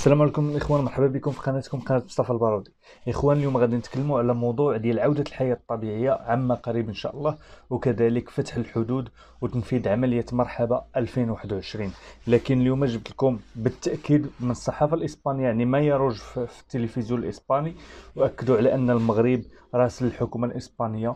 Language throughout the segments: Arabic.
السلام عليكم الاخوان مرحبا بكم في قناتكم قناه مصطفى البارودي اخوان اليوم غادي نتكلموا على موضوع ديال عوده الحياه الطبيعيه عما قريب ان شاء الله وكذلك فتح الحدود وتنفيذ عمليه مرحبا 2021 لكن اليوم جبت لكم بالتاكيد من الصحافه الاسبانيه يعني ما يروج في التلفزيون الاسباني واكدوا على ان المغرب راسل الحكومه الاسبانيه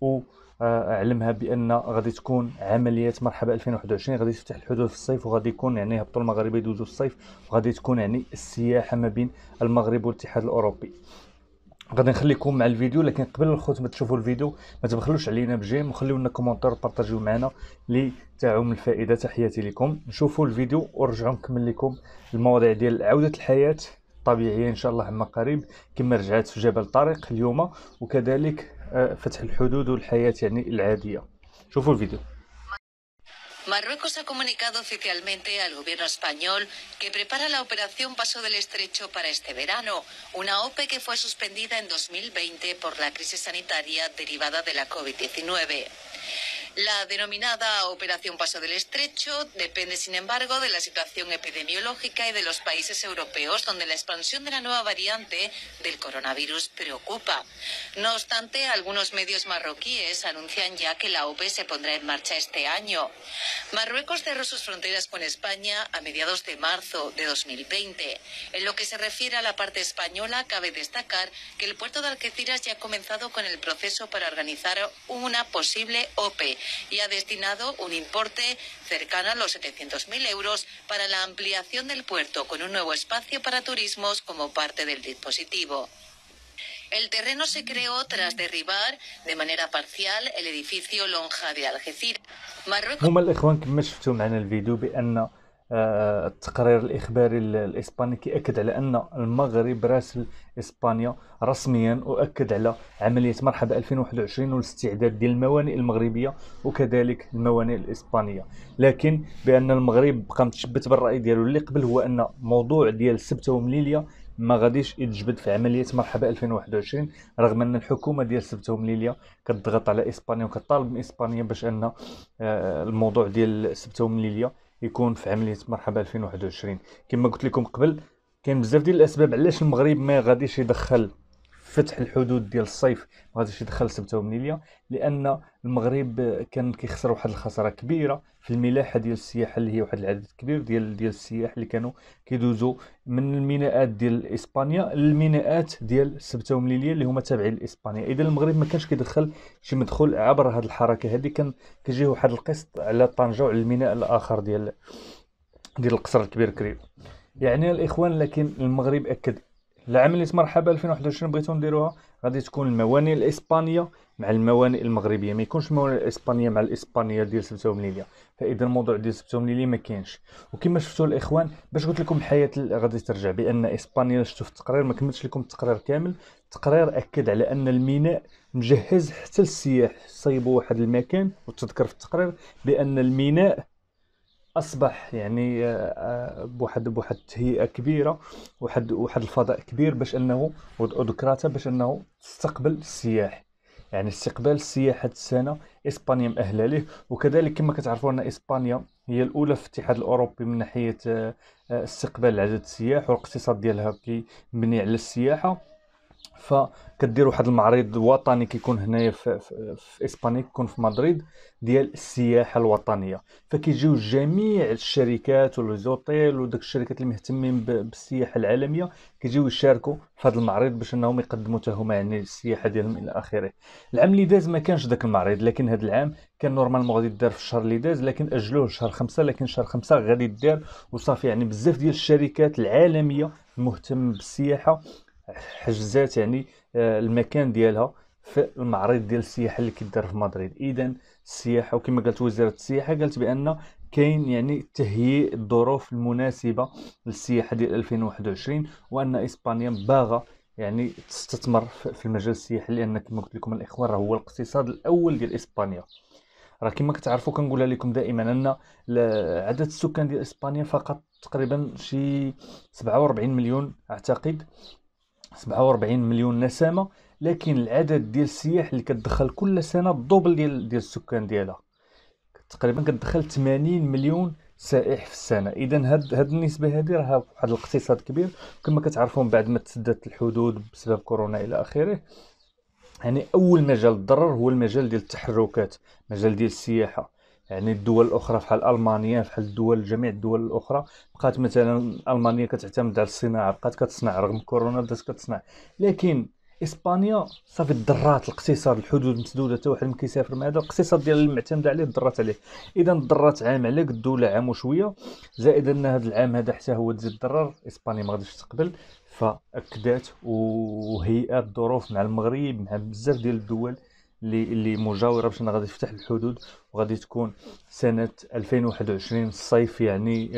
و آه، اعلمها بان غادي تكون عمليه مرحبا 2021 غادي تفتح الحدود في الصيف وغادي يكون يعني هبطوا المغاربه يدوزوا الصيف وغادي تكون يعني السياحه ما بين المغرب والاتحاد الاوروبي غادي نخليكم مع الفيديو لكن قبل الخوت ما تشوفوا الفيديو ما تبخلوش علينا بجيم وخليو لنا كومونتير بارطاجيو معنا اللي تاعو الفائده تحياتي لكم نشوفوا الفيديو ونرجعوا نكمل لكم المواضيع ديال عوده الحياه طبيعيه ان شاء الله عما قريب كما رجعت في جبل طارق اليوم وكذلك فتح الحدود والحياه يعني العاديه شوفوا الفيديو Marruecos ha comunicado oficialmente al gobierno español que prepara la operación Paso del Estrecho para este verano, una OPE que fue suspendida en 2020 por la crisis sanitaria derivada de la COVID-19. La denominada Operación Paso del Estrecho depende, sin embargo, de la situación epidemiológica y de los países europeos donde la expansión de la nueva variante del coronavirus preocupa. No obstante, algunos medios marroquíes anuncian ya que la OPE se pondrá en marcha este año. Marruecos cerró sus fronteras con España a mediados de marzo de 2020. En lo que se refiere a la parte española, cabe destacar que el puerto de Algeciras ya ha comenzado con el proceso para organizar una posible OPE y ha destinado un importe cercano a los 700.000 euros para la ampliación del puerto con un nuevo espacio para turismos como parte del dispositivo. El terreno se creó tras derribar de manera parcial el edificio Lonja de Algeciras. آه، التقرير الاخباري الاسباني كيأكد على ان المغرب راسل اسبانيا رسميا واكد على عمليه مرحبا 2021 والاستعداد ديال الموانئ المغربيه وكذلك الموانئ الاسبانيه لكن بان المغرب بقى متشبت بالراي ديالو اللي قبل هو ان موضوع ديال السبت ومليليه ما غاديش يتجبد في عمليه مرحبا 2021 رغم ان الحكومه ديال سبتهم ليليا كتضغط على اسبانيا وكتطالب من اسبانيا باش ان آه، الموضوع ديال سبتهم ليليا يكون في عمليه مرحبا 2021 كما قلت لكم قبل كاين بزاف ديال الاسباب علاش المغرب ما غاديش يدخل فتح الحدود ديال الصيف ما غاديش يدخل سبته ومنيليا لان المغرب كان كيخسر واحد الخساره كبيره في الملاحه ديال السياحه اللي هي واحد العدد كبير ديال ديال السياح اللي كانوا كيدوزوا من الميناءات ديال اسبانيا للميناءات ديال سبته ومنيليا اللي هما تابعين لاسبانيا اذا المغرب ما كانش كيدخل شي مدخول عبر هذه الحركه هذه كان كيجيه واحد القسط على طنجه وعلى الميناء الاخر ديال ديال القصر الكبير كريم يعني الاخوان لكن المغرب اكد العام اللي مرحبا 2021 بغيتو نديروها غادي تكون الموانئ الاسبانيه مع الموانئ المغربيه ما يكونش الموانئ الاسبانيه مع الاسبانيه ديال سبته ومليليه فاذا الموضوع ديال سبته ومليليه ما كاينش وكما شفتوا الاخوان باش قلت لكم الحياه غادي ترجع بان اسبانيا شفتوا في التقرير ما كملتش لكم التقرير كامل التقرير اكد على ان الميناء مجهز حتى للسياح صيبوا واحد المكان وتذكر في التقرير بان الميناء اصبح يعني آه، آه، بواحد بواحد التهيئه كبيره واحد واحد الفضاء كبير باش انه ودكراته باش انه تستقبل السياح يعني استقبال السياح هذه السنه اسبانيا مأهله ليه وكذلك كما كتعرفوا ان اسبانيا هي الاولى في الاتحاد الاوروبي من ناحيه آه، استقبال عدد السياح والاقتصاد ديالها كيبني على السياحه فكدير واحد المعرض وطني كيكون هنايا في, في, في اسبانيا كيكون في مدريد ديال السياحه الوطنيه فكيجيو جميع الشركات وليزوتيل وداك الشركات اللي مهتمين بالسياحه العالميه كيجيو يشاركوا في هذا المعرض باش انهم يقدموا حتى هما يعني السياحه ديالهم الى اخره العام اللي داز ما كانش داك المعرض لكن هذا العام كان نورمالمون غادي دار في الشهر اللي داز لكن اجلوه لشهر خمسة لكن شهر خمسة غادي دار وصافي يعني بزاف ديال الشركات العالميه المهتم بالسياحه حجزات يعني آه، المكان ديالها في المعرض ديال السياحه اللي كيدار في مدريد اذا السياحه وكما قالت وزاره السياحه قالت بان كاين يعني تهيئ الظروف المناسبه للسياحه ديال 2021 وان اسبانيا باغا يعني تستثمر في المجال السياحي لان كما قلت لكم الاخوان راه هو الاقتصاد الاول ديال اسبانيا راه كما كتعرفوا كنقولها لكم دائما ان عدد السكان ديال اسبانيا فقط تقريبا شي 47 مليون اعتقد 47 مليون نسمه لكن العدد ديال السياح اللي كتدخل كل سنه الدوبل ديال ديال السكان ديالها تقريبا كتدخل 80 مليون سائح في السنه اذا هاد هاد النسبه هذه راها واحد الاقتصاد كبير كما كتعرفوا من بعد ما تسدت الحدود بسبب كورونا الى اخره يعني اول مجال ضرر هو المجال ديال التحركات مجال ديال السياحه يعني الدول الاخرى بحال المانيا بحال الدول جميع الدول الاخرى بقات مثلا المانيا كتعتمد على الصناعه بقات كتصنع رغم كورونا بدات كتصنع لكن اسبانيا صافي ضرات الاقتصاد الحدود مسدوده حتى واحد ما كيسافر مع هذا الاقتصاد ديال المعتمد عليه الضرات عليه اذا الضرات عام عليك الدوله عام وشويه زائد ان هذا العام هذا حتى هو تزيد ضرر اسبانيا ما غاديش تقبل فاكدات وهيئات ظروف مع المغرب مع بزاف ديال الدول اللي اللي مجاوره باش غادي تفتح الحدود وغادي تكون سنه 2021 الصيف يعني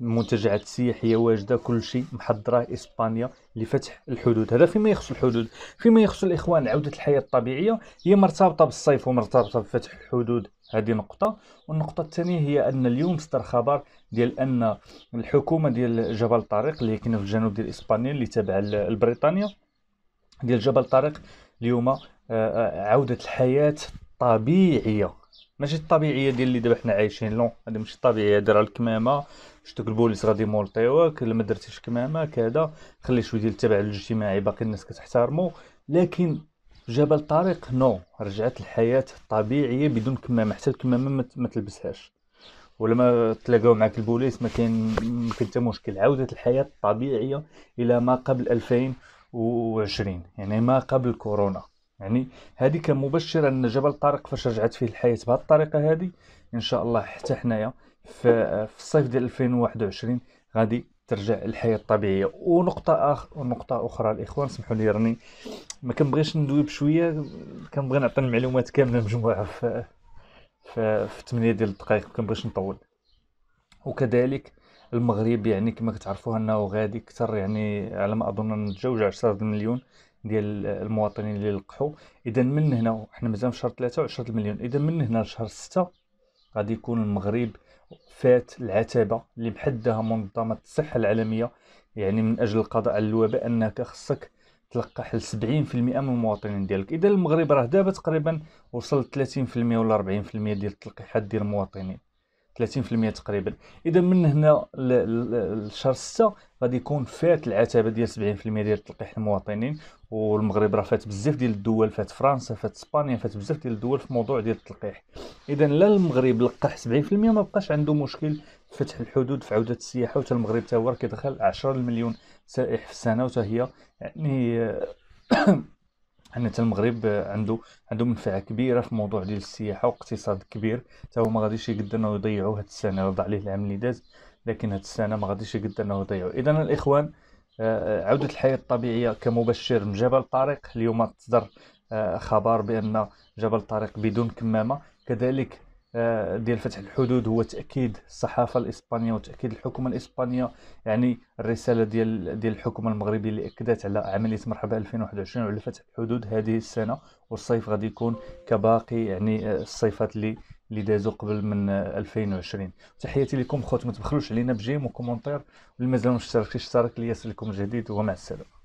المنتجعات آه، السياحيه واجده كل شيء محضره اسبانيا لفتح الحدود هذا فيما يخص الحدود فيما يخص الاخوان عوده الحياه الطبيعيه هي مرتبطه بالصيف ومرتبطه بفتح الحدود هذه نقطه والنقطه الثانيه هي ان اليوم صدر خبر ديال ان الحكومه ديال جبل طارق اللي كاينه في الجنوب ديال اسبانيا اللي تابعه لبريطانيا ديال جبل طارق اليوم عوده الحياه الطبيعيه ماشي الطبيعيه ديال اللي دابا حنا عايشين لون هذه ماشي الطبيعيه دير الكمامه شتوك البوليس غادي يمولطيوك الا ما درتيش كمامه كذا خلي شويه ديال التباعد الاجتماعي باقي الناس كتحترمو لكن جبل طارق نو رجعت الحياه الطبيعيه بدون كمامه حتى الكمامه ما تلبسهاش ولا ما تلاقاو معاك البوليس ما كاين ممكن حتى مشكل عوده الحياه الطبيعيه الى ما قبل 2020 يعني ما قبل كورونا يعني هذه كمبشر ان جبل طارق فاش رجعت فيه الحياه بهذه الطريقه هذه ان شاء الله حتى حنايا في, في الصيف ديال 2021 غادي ترجع الحياه الطبيعيه ونقطه اخ ونقطه اخرى الاخوان سمحوا لي راني ما كنبغيش ندوي بشويه كنبغي نعطي المعلومات كامله مجموعه في في, في 8 ديال الدقائق ما كنبغيش نطول وكذلك المغرب يعني كما كتعرفوا انه غادي اكثر يعني على ما اظن نتجاوز 10 مليون ديال المواطنين اللي لقحوا اذا من هنا حنا مازال في شهر 3 و10 المليون اذا من هنا لشهر 6 غادي يكون المغرب فات العتبه اللي بحدها منظمه الصحه العالميه يعني من اجل القضاء على الوباء انك خصك تلقح ل 70% من المواطنين ديالك اذا المغرب راه دابا تقريبا وصل 30% ولا 40% ديال التلقيحات ديال المواطنين 30% تقريبا اذا من هنا لشهر 6 غادي يكون فات العتبه ديال 70% ديال تلقيح المواطنين والمغرب راه فات بزاف ديال الدول فات فرنسا فات اسبانيا فات بزاف ديال الدول في موضوع ديال التلقيح اذا لا المغرب لقح 70% ما بقاش عنده مشكل فتح الحدود في عوده السياحه وتا المغرب تا هو راه كيدخل 10 مليون سائح في السنه وتا هي يعني, يعني ان المغرب عنده عنده منفعه كبيره في موضوع ديال السياحه واقتصاد كبير حتى هو ما غاديش يقدر انه يضيعوا هاد السنه رضى عليه العام اللي داز لكن هاد السنه ما غاديش يقدر انه يضيعوا اذا الاخوان آه، عودة الحياة الطبيعية كمبشر من جبل طارق اليوم تصدر آه، خبر بأن جبل طارق بدون كمامة كذلك آه، ديال فتح الحدود هو تاكيد الصحافه الاسبانيه وتاكيد الحكومه الاسبانيه يعني الرساله ديال ديال الحكومه المغربيه اللي اكدت على عمليه مرحبا 2021 وعلى فتح الحدود هذه السنه والصيف غادي يكون كباقي يعني الصيفات اللي اللي دازو قبل من 2020 تحياتي لكم خوت ما تبخلوش علينا بجيم وكومونتير واللي مازال ما اشتركتش اشترك ليصلكم الجديد ومع السلامه